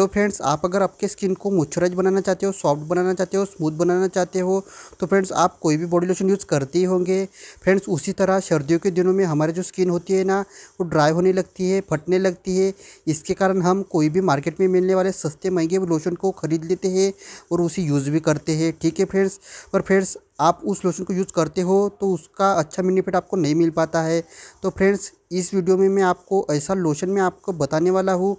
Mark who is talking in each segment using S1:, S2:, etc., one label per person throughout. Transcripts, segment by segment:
S1: लो friends आप अगर आपके स्किन को मॉइस्चराइज बनाना चाहते हो सॉफ्ट बनाना चाहते हो स्मूथ बनाना चाहते हो तो फ्रेंड्स आप कोई भी बॉडी लोशन यूज़ करते ही होंगे फ्रेंड्स उसी तरह सर्दियों के दिनों में हमारे जो स्किन होती है ना वो ड्राई होने लगती है फटने लगती है इसके कारण हम कोई भी मार्केट में मिलने वाले सस्ते महंगे लोशन को ख़रीद लेते हैं और उसे यूज़ भी करते हैं ठीक है फ्रेंड्स पर फ्रेंड्स आप उस लोशन को यूज़ करते हो तो उसका अच्छा बेनिफिट आपको नहीं मिल पाता है तो फ्रेंड्स इस वीडियो में मैं आपको ऐसा लोशन में आपको बताने वाला हूँ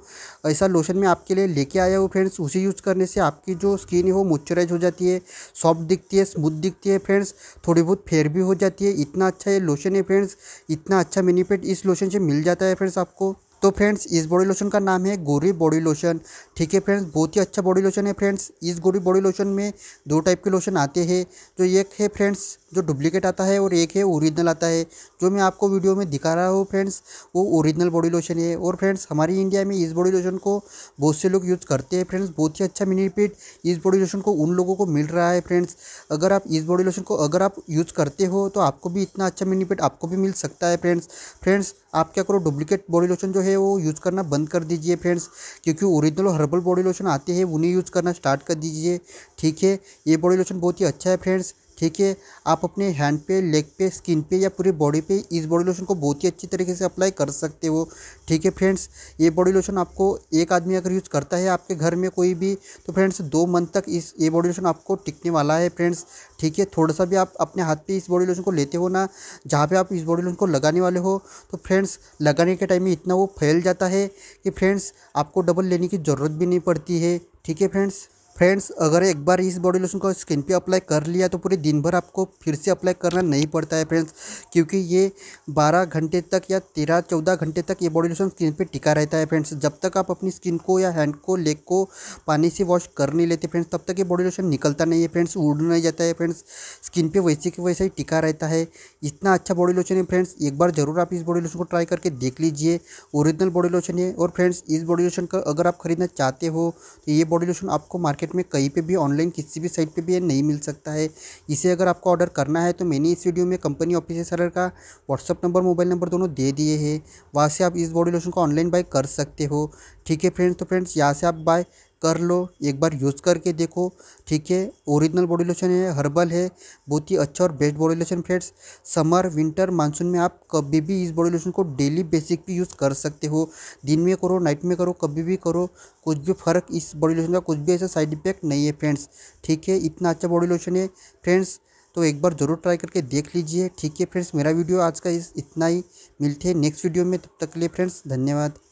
S1: ऐसा लोशन मैं आपके लिए लेके आया हूँ फ्रेंड्स उसे यूज़ करने से आपकी जो स्किन है वो मॉइस्चराइज हो जाती है सॉफ्ट दिखती है स्मूथ दिखती है फ्रेंड्स थोड़ी बहुत फेयर भी हो जाती है इतना अच्छा ये लोशन है फ्रेंड्स इतना अच्छा बेनिफिट इस लोशन से मिल जाता है फ्रेंड्स आपको तो फ्रेंड्स इस बॉडी लोशन का नाम है गोरी बॉडी लोशन ठीक है फ्रेंड्स बहुत ही अच्छा बॉडी लोशन है फ्रेंड्स इस गोरी बॉडी लोशन में दो टाइप के लोशन आते हैं जो एक है फ्रेंड्स जो डुप्लीकेट आता है और एक है ओरिजिनल आता है जो मैं आपको वीडियो में दिखा रहा हूँ फ्रेंड्स वो ओरिजिनल बॉडी लोशन है और फ्रेंड्स हमारी इंडिया में इस बॉडी लोशन को बहुत से लोग यूज़ करते हैं फ्रेंड्स बहुत ही अच्छा बेनिफिट इस बॉडी लोशन को उन लोगों को मिल रहा है फ्रेंड्स अगर आप इस बॉडी लोशन को अगर आप यूज़ करते हो तो आपको भी इतना अच्छा बेनिफिट आपको भी मिल सकता है फ्रेंड्स फ्रेंड्स आप क्या करो डुप्लीकेट बॉडी लोशन जो है वो यूज़ करना बंद कर दीजिए फ्रेंड्स क्योंकि ओरिजिनल हर्बल बॉडी लोशन आते हैं उन्हें यूज़ करना स्टार्ट कर दीजिए ठीक है ये बॉडी लोशन बहुत ही अच्छा है फ्रेंड्स ठीक है आप अपने हैंड पे लेग पे स्किन पे या पूरे बॉडी पे इस बॉडी लोशन को बहुत ही अच्छी तरीके से अप्लाई कर सकते हो ठीक है फ्रेंड्स ये बॉडी लोशन आपको एक आदमी अगर यूज़ करता है आपके घर में कोई भी तो फ्रेंड्स दो मंथ तक इस ये बॉडी लोशन आपको टिकने वाला है फ्रेंड्स ठीक है थोड़ा सा भी आप अपने हाथ पे इस बॉडी लोशन को लेते हो ना जहाँ पर आप इस बॉडी लोशन को लगाने वाले हो तो फ्रेंड्स लगाने के टाइम में इतना वो फैल जाता है कि फ्रेंड्स आपको डबल लेने की ज़रूरत भी नहीं पड़ती है ठीक है फ्रेंड्स फ्रेंड्स अगर एक बार इस बॉडी लोशन को स्किन पे अप्लाई कर लिया तो पूरे दिन भर आपको फिर से अप्लाई करना नहीं पड़ता है फ्रेंड्स क्योंकि ये 12 घंटे तक या 13-14 घंटे तक ये बॉडी लोशन स्किन पे टिका रहता है फ्रेंड्स जब तक आप अपनी स्किन को या हैंड को लेग को पानी से वॉश कर नहीं लेते फ्रेंड्स तब तक ये बॉडी लोशन निकलता नहीं है फ्रेंड्स उड़ नहीं जाता है फ्रेंड्स स्किन पर वैसे के वैसे ही टिका रहता है इतना अच्छा बॉडी लोशन है फ्रेंड्स एक बार ज़रूर आप इस बॉडी लोशन को ट्राई करके देख लीजिए ओरिजिनल बॉडी लोशन है और फ्रेंड्स इस बॉडी लोशन का अगर आप खरीदना चाहते हो तो ये बॉडी लोशन आपको मार्केट मार्केट में कहीं पे भी ऑनलाइन किसी भी साइट पे भी ये नहीं मिल सकता है इसे अगर आपको ऑर्डर करना है तो मैंने इस वीडियो में कंपनी ऑफिस सरर का व्हाट्सअप नंबर मोबाइल नंबर दोनों दे दिए हैं वहाँ से आप इस बॉडी लोशन को ऑनलाइन बाय कर सकते हो ठीक है फ्रेंड्स तो फ्रेंड्स यहाँ से आप बाय कर लो एक बार यूज़ करके देखो ठीक है ओरिजिनल बॉडी लोशन है हर्बल है बहुत ही अच्छा और best body lotion friends summer winter monsoon में आप कभी भी इस बॉडी लोशन को डेली बेसिक पे यूज़ कर सकते हो दिन में करो नाइट में करो कभी भी करो कुछ भी फ़र्क इस बॉडी लोशन का कुछ भी ऐसा साइड इफेक्ट नहीं है फ्रेंड्स ठीक है इतना अच्छा बॉडी लोशन है फ्रेंड्स तो एक बार ज़रूर ट्राई करके देख लीजिए ठीक है फ्रेंड्स मेरा वीडियो आज का इस इतना ही मिलते हैं नेक्स्ट वीडियो में तब तक के लिए फ्रेंड्स धन्यवाद